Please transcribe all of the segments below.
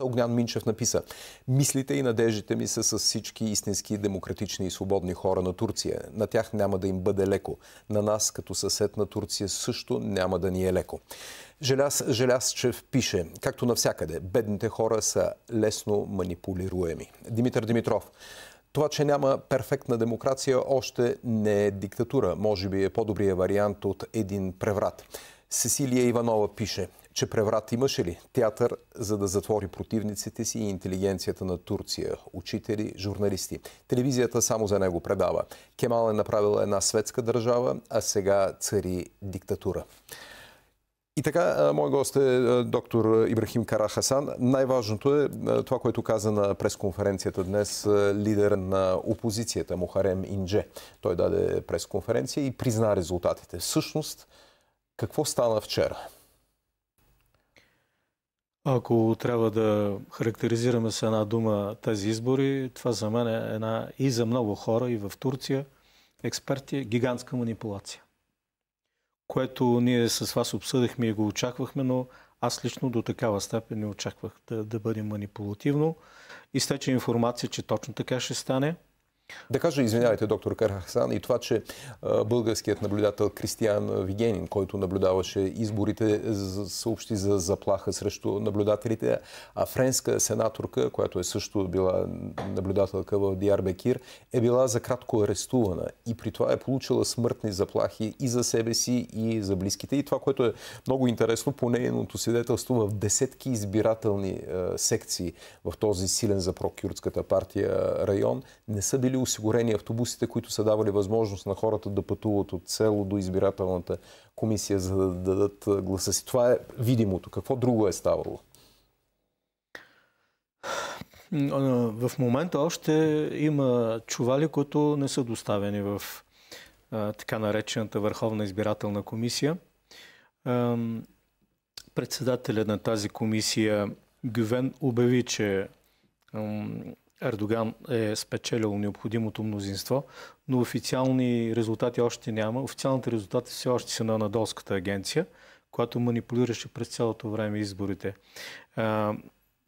Огнян Минчев написа Мислите и надеждите ми са с всички истински демократични и свободни хора на Турция. На тях няма да им бъде леко. На нас, като съсед на Турция, също няма да ни е леко. Желяз желясчев пише, както навсякъде, бедните хора са лесно манипулируеми. Димитър Димитров, това, че няма перфектна демокрация, още не е диктатура. Може би е по-добрия вариант от един преврат. Сесилия Иванова пише, че преврат имаше ли театър, за да затвори противниците си и интелигенцията на Турция, учители, журналисти. Телевизията само за него предава. Кемал е направила една светска държава, а сега цари диктатура. И така, мой гост е доктор Ибрахим Карахасан. Най-важното е това, което каза на пресконференцията днес лидер на опозицията Мухарем Индже. Той даде пресконференция и призна резултатите. Всъщност, какво стана вчера? Ако трябва да характеризираме с една дума тези избори, това за мен е една и за много хора, и в Турция, експерти, е гигантска манипулация. Което ние с вас обсъдихме и го очаквахме, но аз лично до такава степен не очаквах да, да бъде манипулативно. Изтече информация, че точно така ще стане – да кажа, извинявайте, доктор Карахсан, и това, че българският наблюдател Кристиян Вигенин, който наблюдаваше изборите, съобщи за заплаха срещу наблюдателите, а френска сенаторка, която е също била наблюдателка в Бекир, е била за кратко арестувана и при това е получила смъртни заплахи и за себе си, и за близките. И това, което е много интересно, по нейното свидетелство в десетки избирателни секции в този силен за прокюрдската партия район, не са били били осигурени автобусите, които са давали възможност на хората да пътуват от село до избирателната комисия, за да дадат гласа си. Това е видимото. Какво друго е ставало? В момента още има чували, които не са доставени в така наречената Върховна избирателна комисия. Председателят на тази комисия Гювен обяви, че Ердоган е спечелил необходимото мнозинство, но официални резултати още няма. Официалните резултати все още са на Анадолската агенция, която манипулираше през цялото време изборите.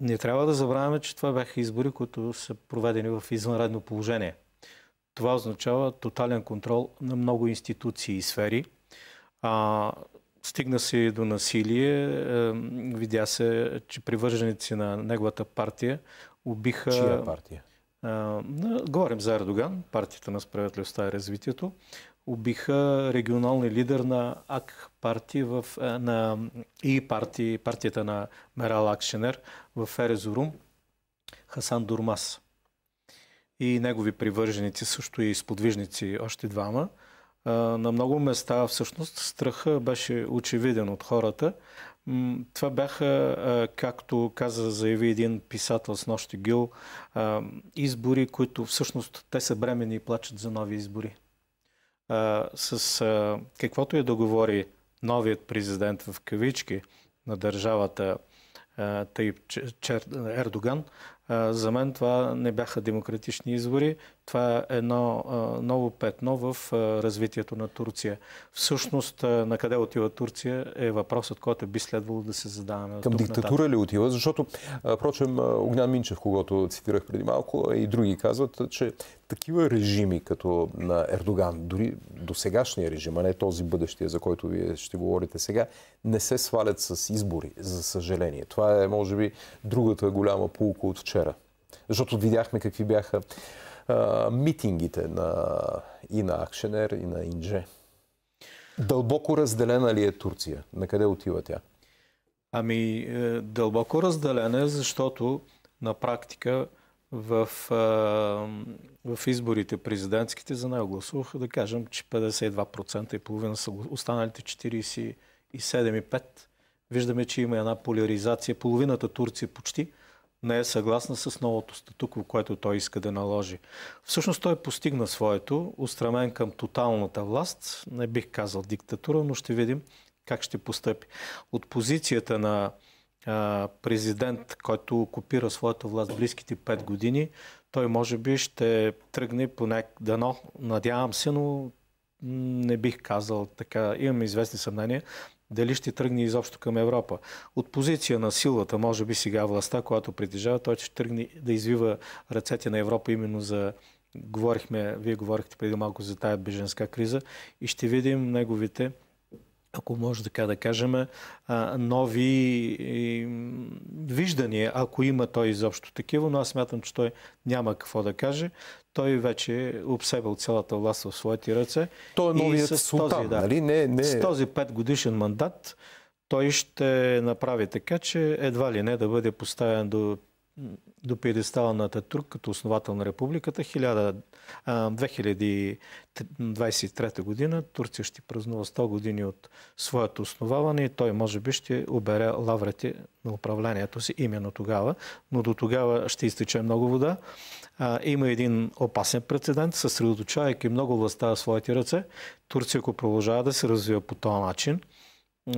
не трябва да забравяме, че това бяха избори, които са проведени в извънредно положение. Това означава тотален контрол на много институции и сфери. Стигна се до насилие. Видя се, че привърженици на неговата партия убиха... Чия партия? А, говорим за Ердоган, партията на справедливостта и развитието. Убиха регионалния лидер на АК партии в, е, на, и партии, партията на Мерал Акшенер в Ерезорум, Хасан Дурмас. И негови привърженици, също и сподвижници, още двама на много места всъщност страха беше очевиден от хората. Това бяха, както каза, заяви един писател с нощи Гил, избори, които всъщност те са бремени и плачат за нови избори. С каквото и да говори новият президент в кавички на държавата Таип Ердоган, за мен това не бяха демократични избори. Това е едно ново петно в развитието на Турция. Всъщност, на къде отива Турция е въпросът, който би следвало да се задаваме. Към диктатура ли отива? Защото, впрочем, Огнян Минчев, когато цитирах преди малко, и други казват, че такива режими, като на Ердоган, дори до сегашния режим, а не този бъдещия, за който вие ще говорите сега, не се свалят с избори, за съжаление. Това е, може би, другата голяма полука от вчера вчера. Защото видяхме какви бяха а, митингите на, и на Акшенер, и на Индже. Дълбоко разделена ли е Турция? На къде отива тя? Ами, е, дълбоко разделена е, защото на практика в, е, в изборите президентските за него гласуваха, да кажем, че 52% и половина са останалите 47,5%. Виждаме, че има една поляризация. Половината Турция почти не е съгласна с новото статукво, което той иска да наложи. Всъщност той постигна своето, устремен към тоталната власт, не бих казал диктатура, но ще видим как ще постъпи. От позицията на а, президент, който окупира своята власт близките 5 години, той може би ще тръгне по дано, надявам се, но не бих казал така, имам известни съмнения, дали ще тръгне изобщо към Европа. От позиция на силата, може би сега властта, която притежава, той ще тръгне да извива ръцете на Европа именно за говорихме, вие говорихте преди малко за тая беженска криза и ще видим неговите ако може така да кажем, нови виждания, ако има той изобщо такива, но аз смятам, че той няма какво да каже той вече е обсебил цялата власт в своите ръце. Той е новият с султан, този, да, нали? Не, не... С този петгодишен мандат той ще направи така, че едва ли не да бъде поставен до, до пиедестала на Татурк като основател на републиката. 2023 година Турция ще празнува 100 години от своето основаване и той може би ще обере лаврите на управлението си именно тогава. Но до тогава ще изтече много вода има един опасен прецедент, съсредоточавайки много властта в своите ръце. Турция, ако продължава да се развива по този начин,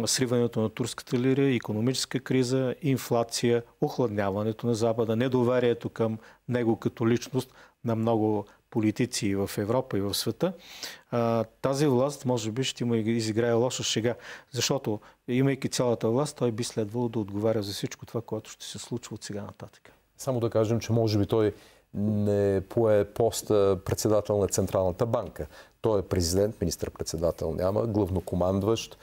сриването на турската лира, економическа криза, инфлация, охладняването на Запада, недоверието към него като личност на много политици и в Европа и в света, тази власт може би ще му изиграе лоша шега, защото имайки цялата власт, той би следвало да отговаря за всичко това, което ще се случва от сега нататък. Само да кажем, че може би той не пое поста председател на Централната банка. Той е президент, министр-председател няма, главнокомандващ.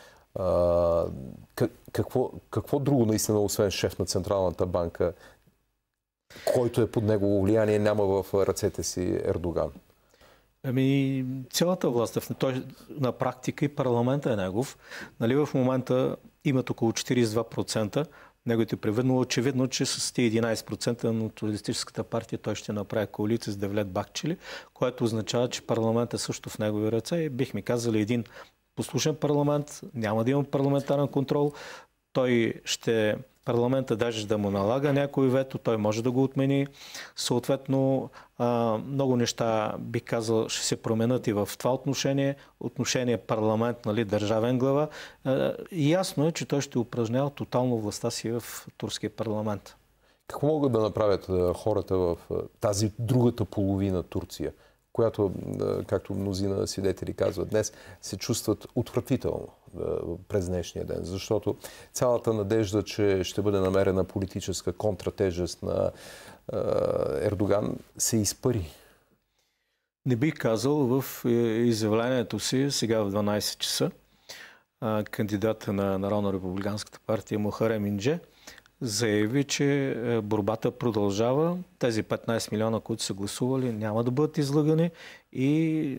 какво, какво друго наистина, освен шеф на Централната банка, който е под негово влияние, няма в ръцете си Ердоган? Ами, цялата власт е той на практика и парламента е негов. Нали, в момента имат около 42%, неговите превърнало. Очевидно, че с тези 11% на туристическата партия той ще направи коалиция с Девлет Бакчели, което означава, че парламент е също в негови ръце Бих бихме казали един послушен парламент, няма да има парламентарен контрол, той ще парламента даже да му налага някой вето, той може да го отмени. Съответно, много неща, би казал, ще се променят и в това отношение. Отношение парламент, нали, държавен глава. Ясно е, че той ще упражнява тотално властта си в турския парламент. Какво могат да направят хората в тази другата половина Турция? която, както мнозина свидетели казват днес, се чувстват отвратително през днешния ден, защото цялата надежда, че ще бъде намерена политическа контратежест на Ердоган, се изпари. Не бих казал в е, изявлението си сега в 12 часа кандидата на Народно-републиканската партия Мохарем Индже – заяви, че е, борбата продължава. Тези 15 милиона, които са гласували, няма да бъдат излагани и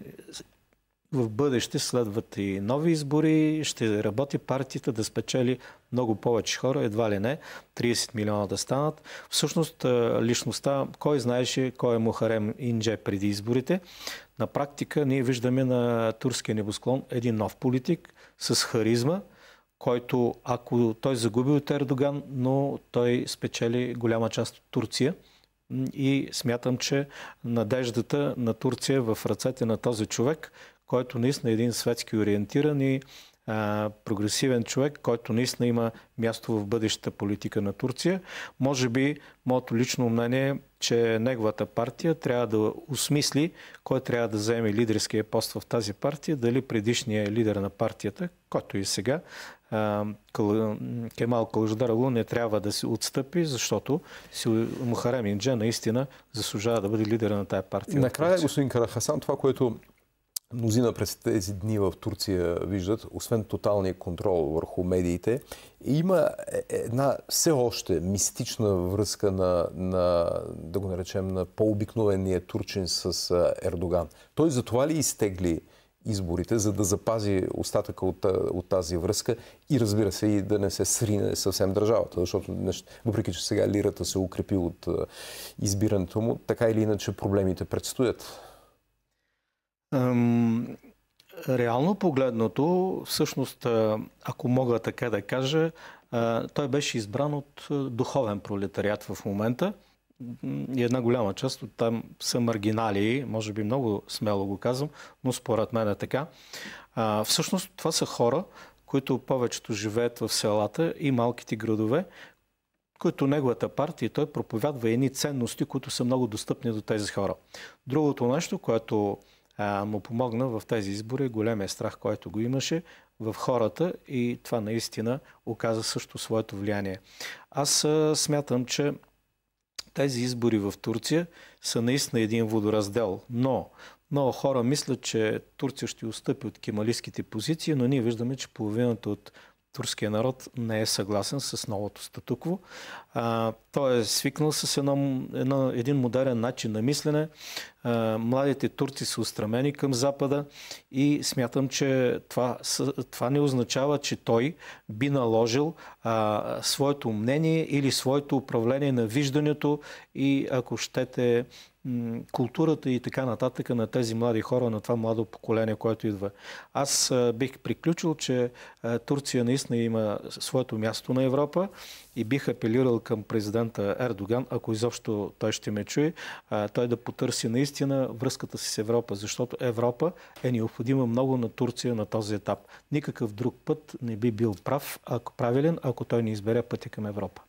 в бъдеще следват и нови избори, ще работи партията да спечели много повече хора, едва ли не, 30 милиона да станат. Всъщност е, личността, кой знаеше кой е Мухарем Индже преди изборите, на практика ние виждаме на турския небосклон един нов политик с харизма, който ако той загуби от Ердоган, но той спечели голяма част от Турция. И смятам, че надеждата на Турция е в ръцете на този човек, който наистина е един светски ориентиран и прогресивен човек, който наистина има място в бъдещата политика на Турция. Може би, моето лично мнение е, че неговата партия трябва да осмисли кой трябва да вземе лидерския пост в тази партия, дали предишният е лидер на партията, който и е сега, Кемал Калждараглу не трябва да се отстъпи, защото Мухарем Индже наистина заслужава да бъде лидера на тая партия. Накрая, господин Карахасан, това, което мнозина през тези дни в Турция виждат, освен тоталния контрол върху медиите, има е, е, една все още мистична връзка на, на да го наречем, на по-обикновения турчин с е, Ердоган. Той за това ли изтегли изборите, за да запази остатъка от, от тази връзка и разбира се и да не се срине съвсем държавата, защото въпреки, че сега лирата се укрепи от избирането му, така или иначе проблемите предстоят реално погледнато, всъщност, ако мога така да кажа, той беше избран от духовен пролетариат в момента. И една голяма част от там са маргинали, може би много смело го казвам, но според мен е така. всъщност това са хора, които повечето живеят в селата и малките градове, които неговата партия, той проповядва едни ценности, които са много достъпни до тези хора. Другото нещо, което му помогна в тези избори. Големия страх, който го имаше в хората и това наистина оказа също своето влияние. Аз смятам, че тези избори в Турция са наистина един водораздел, но много хора мислят, че Турция ще отстъпи от кемалистските позиции, но ние виждаме, че половината от турския народ не е съгласен с новото статукво. А, той е свикнал с едно, едно, един модерен начин на мислене. А, младите турци са устремени към Запада и смятам, че това, това не означава, че той би наложил а, своето мнение или своето управление на виждането и ако щете културата и така нататък на тези млади хора, на това младо поколение, което идва. Аз бих приключил, че Турция наистина има своето място на Европа и бих апелирал към президента Ердоган, ако изобщо той ще ме чуе, той да потърси наистина връзката си с Европа, защото Европа е необходима много на Турция на този етап. Никакъв друг път не би бил прав, ако правилен, ако той не избере пътя към Европа.